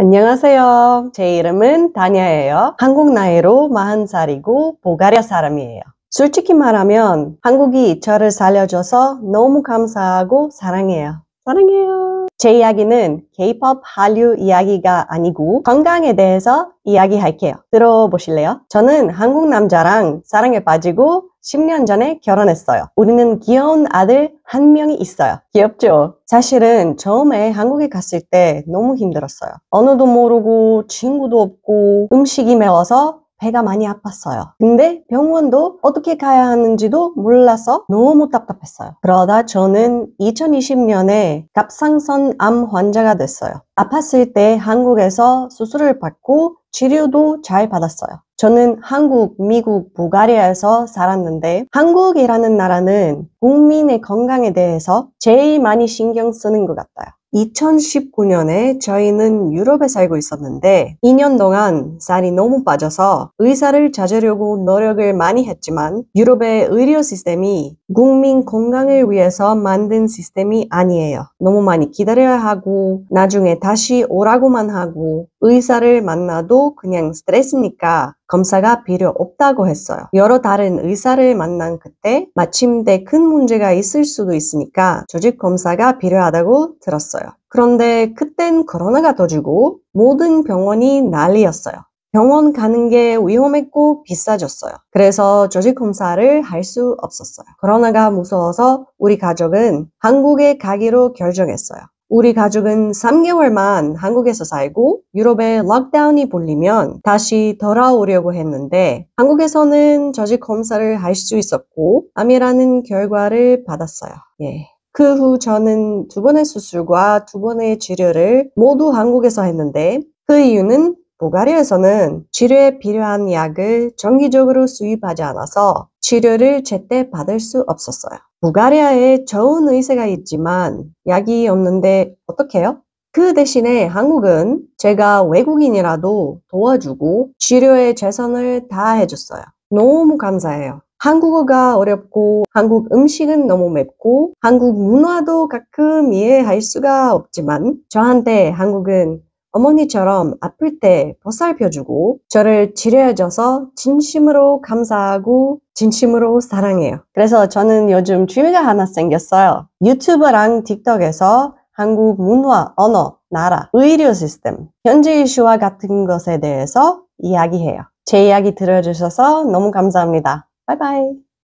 안녕하세요. 제 이름은 다니아예요. 한국 나이로 40살이고 보가리아 사람이에요. 솔직히 말하면 한국이 이차를 살려줘서 너무 감사하고 사랑해요. 사랑해요. 제 이야기는 K-pop 한류 이야기가 아니고 건강에 대해서 이야기할게요. 들어보실래요? 저는 한국 남자랑 사랑에 빠지고 10년 전에 결혼했어요. 우리는 귀여운 아들 한 명이 있어요. 귀엽죠? 사실은 처음에 한국에 갔을 때 너무 힘들었어요. 언어도 모르고 친구도 없고 음식이 매워서 배가 많이 아팠어요. 근데 병원도 어떻게 가야 하는지도 몰라서 너무 답답했어요. 그러다 저는 2020년에 갑상선 암 환자가 됐어요. 아팠을 때 한국에서 수술을 받고 치료도 잘 받았어요. 저는 한국, 미국, 부가리아에서 살았는데 한국이라는 나라는 국민의 건강에 대해서 제일 많이 신경 쓰는 것 같아요. 2019년에 저희는 유럽에 살고 있었는데 2년 동안 살이 너무 빠져서 의사를 찾으려고 노력을 많이 했지만 유럽의 의료 시스템이 국민 건강을 위해서 만든 시스템이 아니에요. 너무 많이 기다려야 하고 나중에 다시 오라고만 하고 의사를 만나도 그냥 스트레스니까 검사가 필요 없다고 했어요. 여러 다른 의사를 만난 그때 마침내 큰 문제가 있을 수도 있으니까 조직 검사가 필요하다고 들었어요. 그런데 그땐 코로나가 터지고 모든 병원이 난리였어요. 병원 가는 게 위험했고 비싸졌어요. 그래서 조직 검사를 할 수 없었어요. 코로나가 무서워서 우리 가족은 한국에 가기로 결정했어요. 우리 가족은 3개월만 한국에서 살고 유럽의 락다운이 불리면 다시 돌아오려고 했는데 한국에서는 조직 검사를 할 수 있었고 암이라는 결과를 받았어요. 예. 그 후 저는 두 번의 수술과 두 번의 치료를 모두 한국에서 했는데 그 이유는 부가리에서는 치료에 필요한 약을 정기적으로 수입하지 않아서 치료를 제때 받을 수 없었어요. 부가리아에 좋은 의사가 있지만 약이 없는데 어떡해요? 그 대신에 한국은 제가 외국인이라도 도와주고 치료에 최선을 다해줬어요. 너무 감사해요. 한국어가 어렵고 한국 음식은 너무 맵고 한국 문화도 가끔 이해할 수가 없지만 저한테 한국은 어머니처럼 아플 때 보살펴주고 저를 치료해줘서 진심으로 감사하고 진심으로 사랑해요. 그래서 저는 요즘 취미가 하나 생겼어요. 유튜브랑 틱톡에서 한국 문화, 언어, 나라, 의료 시스템, 현재 이슈와 같은 것에 대해서 이야기해요. 제 이야기 들어주셔서 너무 감사합니다. 바이바이.